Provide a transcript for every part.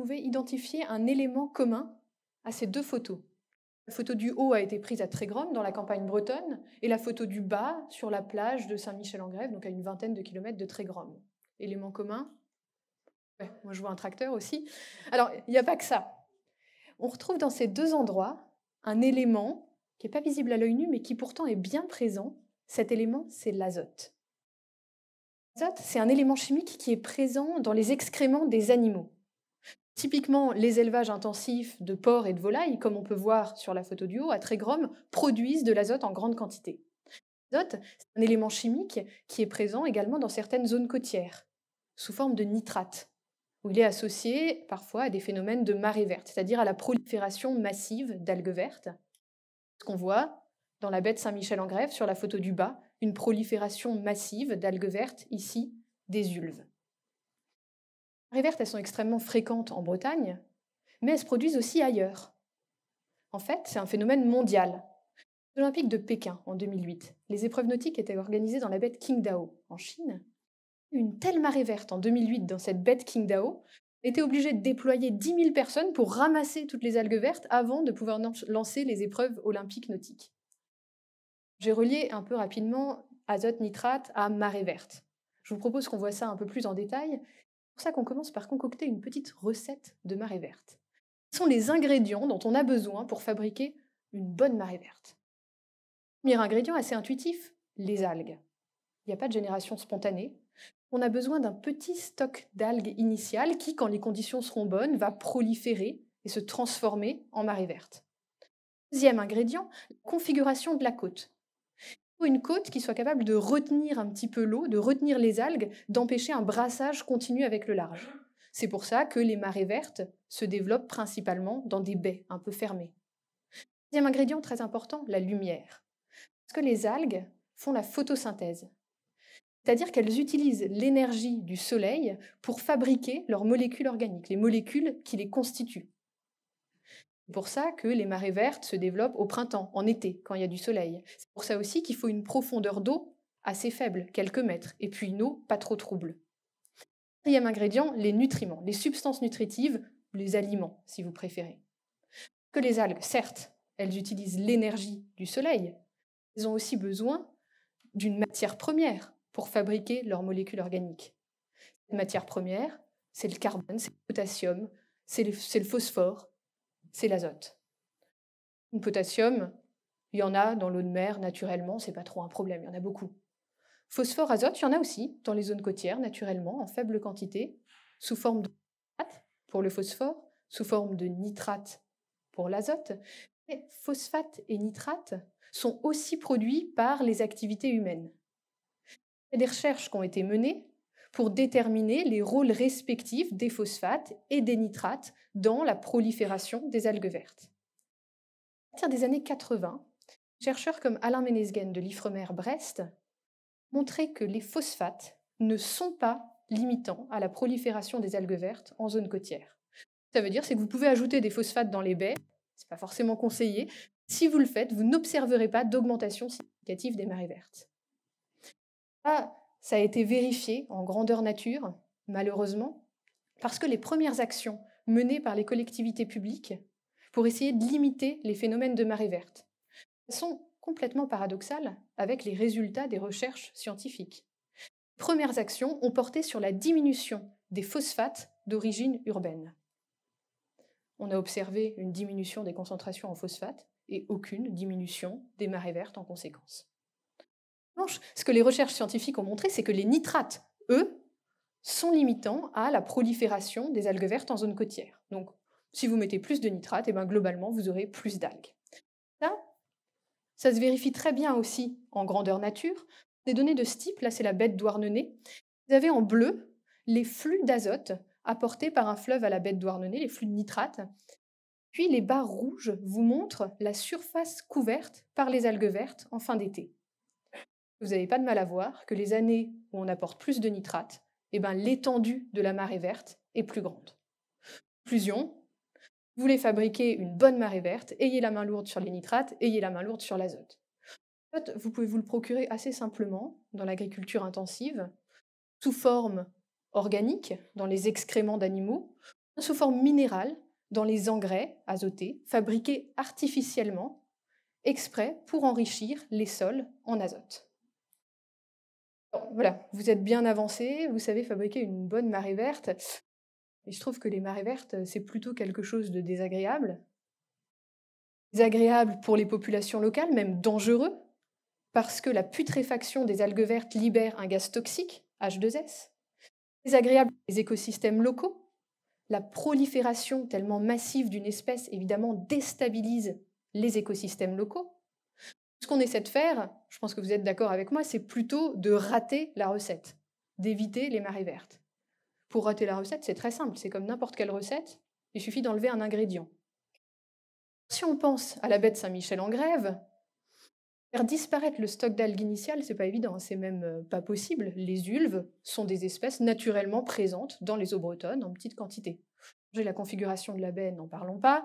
pouvez identifier un élément commun à ces deux photos. La photo du haut a été prise à Trégrome, dans la campagne bretonne, et la photo du bas, sur la plage de Saint-Michel-en-Grève, donc à une vingtaine de kilomètres de Trégrome. Élément commun Moi, je vois un tracteur aussi. Alors, il n'y a pas que ça. On retrouve dans ces deux endroits un élément qui n'est pas visible à l'œil nu, mais qui pourtant est bien présent. Cet élément, c'est l'azote. L'azote, c'est un élément chimique qui est présent dans les excréments des animaux. Typiquement, les élevages intensifs de porcs et de volailles, comme on peut voir sur la photo du haut, à Trégrom, produisent de l'azote en grande quantité. L'azote, c'est un élément chimique qui est présent également dans certaines zones côtières, sous forme de nitrate, où il est associé parfois à des phénomènes de marée verte, c'est-à-dire à la prolifération massive d'algues vertes. Ce qu'on voit dans la baie de Saint-Michel-en-Grève, sur la photo du bas, une prolifération massive d'algues vertes, ici des ulves marées vertes, elles sont extrêmement fréquentes en Bretagne, mais elles se produisent aussi ailleurs. En fait, c'est un phénomène mondial. Olympiques de Pékin en 2008, les épreuves nautiques étaient organisées dans la baie de Qingdao, en Chine. Une telle marée verte en 2008 dans cette baie de Qingdao était obligée de déployer 10 000 personnes pour ramasser toutes les algues vertes avant de pouvoir lancer les épreuves olympiques nautiques. J'ai relié un peu rapidement azote nitrate à marée verte. Je vous propose qu'on voit ça un peu plus en détail, pour ça qu'on commence par concocter une petite recette de marée verte. Quels sont les ingrédients dont on a besoin pour fabriquer une bonne marée verte Premier ingrédient assez intuitif, les algues. Il n'y a pas de génération spontanée. On a besoin d'un petit stock d'algues initiales qui, quand les conditions seront bonnes, va proliférer et se transformer en marée verte. Deuxième ingrédient, configuration de la côte une côte qui soit capable de retenir un petit peu l'eau, de retenir les algues, d'empêcher un brassage continu avec le large. C'est pour ça que les marées vertes se développent principalement dans des baies un peu fermées. Deuxième ingrédient très important, la lumière. Parce que les algues font la photosynthèse. C'est-à-dire qu'elles utilisent l'énergie du soleil pour fabriquer leurs molécules organiques, les molécules qui les constituent. C'est pour ça que les marées vertes se développent au printemps, en été, quand il y a du soleil. C'est pour ça aussi qu'il faut une profondeur d'eau assez faible, quelques mètres, et puis une eau pas trop trouble. Quatrième ingrédient, les nutriments, les substances nutritives, les aliments, si vous préférez. Que les algues, certes, elles utilisent l'énergie du soleil, elles ont aussi besoin d'une matière première pour fabriquer leurs molécules organiques. Cette matière première, c'est le carbone, c'est le potassium, c'est le phosphore, c'est l'azote. Le potassium, il y en a dans l'eau de mer naturellement, c'est pas trop un problème, il y en a beaucoup. Phosphore, azote, il y en a aussi dans les zones côtières naturellement, en faible quantité, sous forme de phosphate pour le phosphore, sous forme de nitrate pour l'azote. Mais phosphate et nitrate sont aussi produits par les activités humaines. Il y a des recherches qui ont été menées pour déterminer les rôles respectifs des phosphates et des nitrates dans la prolifération des algues vertes. À partir des années 80, chercheurs comme Alain Ménesguen de l'Ifremer-Brest montraient que les phosphates ne sont pas limitants à la prolifération des algues vertes en zone côtière. Ça veut dire c'est que vous pouvez ajouter des phosphates dans les baies, ce n'est pas forcément conseillé. Si vous le faites, vous n'observerez pas d'augmentation significative des marées vertes ça a été vérifié en grandeur nature, malheureusement, parce que les premières actions menées par les collectivités publiques pour essayer de limiter les phénomènes de marée verte sont complètement paradoxales avec les résultats des recherches scientifiques. Les premières actions ont porté sur la diminution des phosphates d'origine urbaine. On a observé une diminution des concentrations en phosphates et aucune diminution des marées vertes en conséquence ce que les recherches scientifiques ont montré, c'est que les nitrates, eux, sont limitants à la prolifération des algues vertes en zone côtière. Donc, si vous mettez plus de nitrates, et eh bien globalement, vous aurez plus d'algues. Ça, ça se vérifie très bien aussi en grandeur nature. Des données de ce type, là, c'est la bête douarnenez Vous avez en bleu les flux d'azote apportés par un fleuve à la bête douarnenée, les flux de nitrates. Puis les barres rouges vous montrent la surface couverte par les algues vertes en fin d'été vous n'avez pas de mal à voir que les années où on apporte plus de nitrates, eh ben, l'étendue de la marée verte est plus grande. Conclusion, vous voulez fabriquer une bonne marée verte, ayez la main lourde sur les nitrates, ayez la main lourde sur l'azote. L'azote, vous pouvez vous le procurer assez simplement dans l'agriculture intensive, sous forme organique, dans les excréments d'animaux, sous forme minérale, dans les engrais azotés, fabriqués artificiellement, exprès pour enrichir les sols en azote. Voilà, vous êtes bien avancé, vous savez fabriquer une bonne marée verte. Je je trouve que les marées vertes, euh, c'est plutôt quelque chose de désagréable. Désagréable pour les populations locales, même dangereux, parce que la putréfaction des algues vertes libère un gaz toxique, H2S. Désagréable pour les écosystèmes locaux. La prolifération tellement massive d'une espèce, évidemment, déstabilise les écosystèmes locaux. Ce qu'on essaie de faire, je pense que vous êtes d'accord avec moi, c'est plutôt de rater la recette, d'éviter les marées vertes. Pour rater la recette, c'est très simple, c'est comme n'importe quelle recette, il suffit d'enlever un ingrédient. Si on pense à la baie de Saint-Michel en grève, faire disparaître le stock d'algues initiales, c'est pas évident, hein, c'est même euh, pas possible. Les ulves sont des espèces naturellement présentes dans les eaux bretonnes en petite quantité. J'ai la configuration de la baie, n'en parlons pas.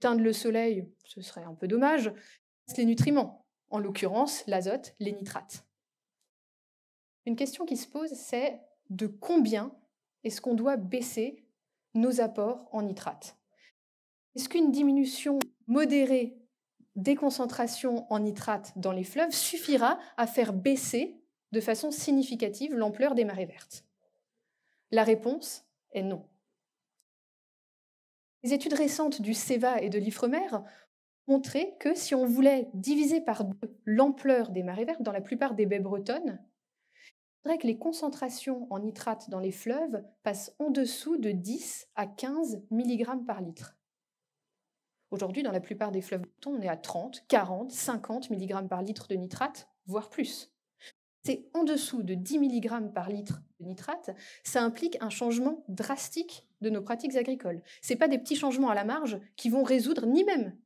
Teindre le soleil, ce serait un peu dommage. Les nutriments, en l'occurrence l'azote, les nitrates. Une question qui se pose, c'est de combien est-ce qu'on doit baisser nos apports en nitrates Est-ce qu'une diminution modérée des concentrations en nitrates dans les fleuves suffira à faire baisser de façon significative l'ampleur des marées vertes La réponse est non. Les études récentes du CEVA et de l'IFREMER montrer que si on voulait diviser par deux l'ampleur des marées vertes dans la plupart des baies bretonnes, il faudrait que les concentrations en nitrate dans les fleuves passent en dessous de 10 à 15 mg par litre. Aujourd'hui, dans la plupart des fleuves bretons, on est à 30, 40, 50 mg par litre de nitrate, voire plus. C'est en dessous de 10 mg par litre de nitrate, ça implique un changement drastique de nos pratiques agricoles. Ce pas des petits changements à la marge qui vont résoudre ni même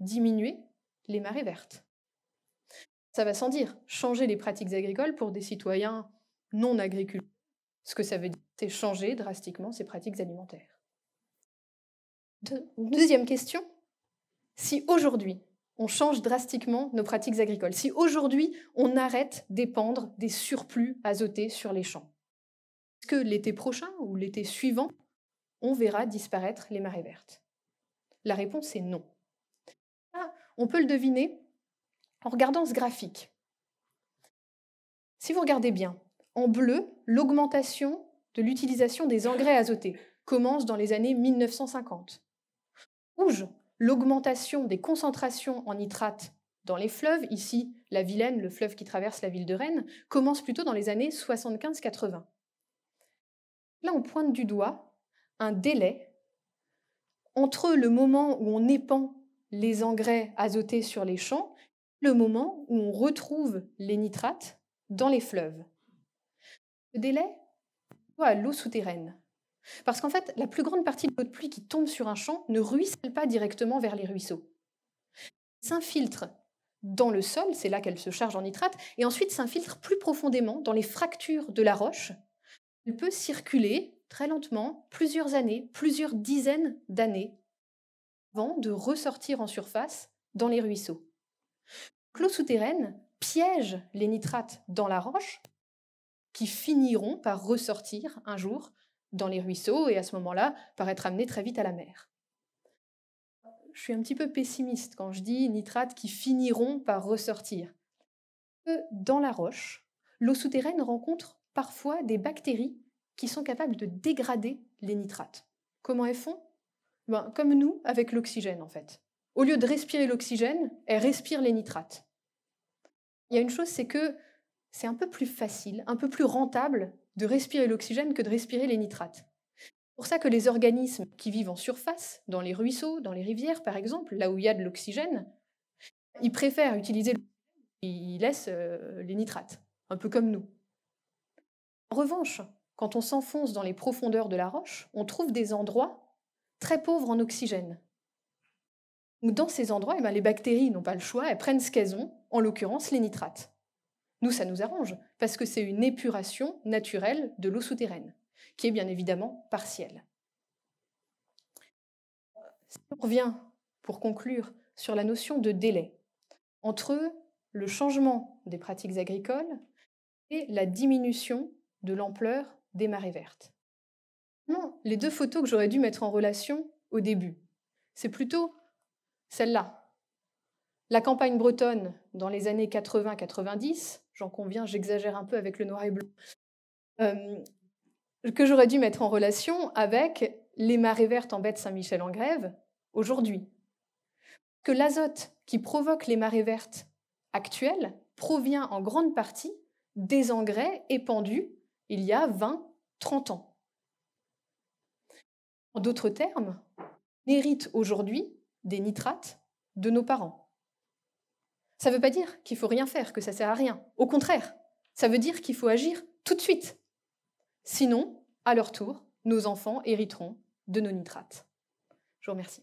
diminuer les marées vertes. Ça va sans dire, changer les pratiques agricoles pour des citoyens non agriculteurs. Ce que ça veut dire, c'est changer drastiquement ces pratiques alimentaires. deuxième question, si aujourd'hui on change drastiquement nos pratiques agricoles, si aujourd'hui on arrête d'épandre des surplus azotés sur les champs, est-ce que l'été prochain ou l'été suivant, on verra disparaître les marées vertes La réponse est non. On peut le deviner en regardant ce graphique. Si vous regardez bien, en bleu, l'augmentation de l'utilisation des engrais azotés commence dans les années 1950. Rouge, l'augmentation des concentrations en nitrate dans les fleuves, ici la Vilaine, le fleuve qui traverse la ville de Rennes, commence plutôt dans les années 75-80. Là, on pointe du doigt un délai entre le moment où on épand les engrais azotés sur les champs, le moment où on retrouve les nitrates dans les fleuves. Le délai doit à l'eau souterraine. Parce qu'en fait, la plus grande partie de l'eau de pluie qui tombe sur un champ ne ruisselle pas directement vers les ruisseaux. S'infiltre dans le sol, c'est là qu'elle se charge en nitrate, et ensuite s'infiltre plus profondément dans les fractures de la roche. Elle peut circuler très lentement plusieurs années, plusieurs dizaines d'années de ressortir en surface dans les ruisseaux. L'eau souterraine piège les nitrates dans la roche qui finiront par ressortir un jour dans les ruisseaux et à ce moment-là par être amenés très vite à la mer. Je suis un petit peu pessimiste quand je dis nitrates qui finiront par ressortir. Dans la roche, l'eau souterraine rencontre parfois des bactéries qui sont capables de dégrader les nitrates. Comment elles font ben, comme nous, avec l'oxygène, en fait. Au lieu de respirer l'oxygène, elle respire les nitrates. Il y a une chose, c'est que c'est un peu plus facile, un peu plus rentable de respirer l'oxygène que de respirer les nitrates. C'est pour ça que les organismes qui vivent en surface, dans les ruisseaux, dans les rivières par exemple, là où il y a de l'oxygène, ils préfèrent utiliser l'oxygène, ils laissent euh, les nitrates, un peu comme nous. En revanche, quand on s'enfonce dans les profondeurs de la roche, on trouve des endroits très pauvres en oxygène. dans ces endroits, eh ben, les bactéries n'ont pas le choix, elles prennent ce qu'elles ont, en l'occurrence les nitrates. Nous, ça nous arrange, parce que c'est une épuration naturelle de l'eau souterraine, qui est bien évidemment partielle. on revient, pour conclure, sur la notion de délai entre le changement des pratiques agricoles et la diminution de l'ampleur des marées vertes les deux photos que j'aurais dû mettre en relation au début, c'est plutôt celle-là. La campagne bretonne dans les années 80-90, j'en conviens, j'exagère un peu avec le noir et blanc, euh, que j'aurais dû mettre en relation avec les marées vertes en baie de Saint-Michel en grève aujourd'hui. Que l'azote qui provoque les marées vertes actuelles provient en grande partie des engrais épandus il y a 20-30 ans. En d'autres termes, on hérite aujourd'hui des nitrates de nos parents. Ça ne veut pas dire qu'il faut rien faire, que ça sert à rien. Au contraire, ça veut dire qu'il faut agir tout de suite. Sinon, à leur tour, nos enfants hériteront de nos nitrates. Je vous remercie.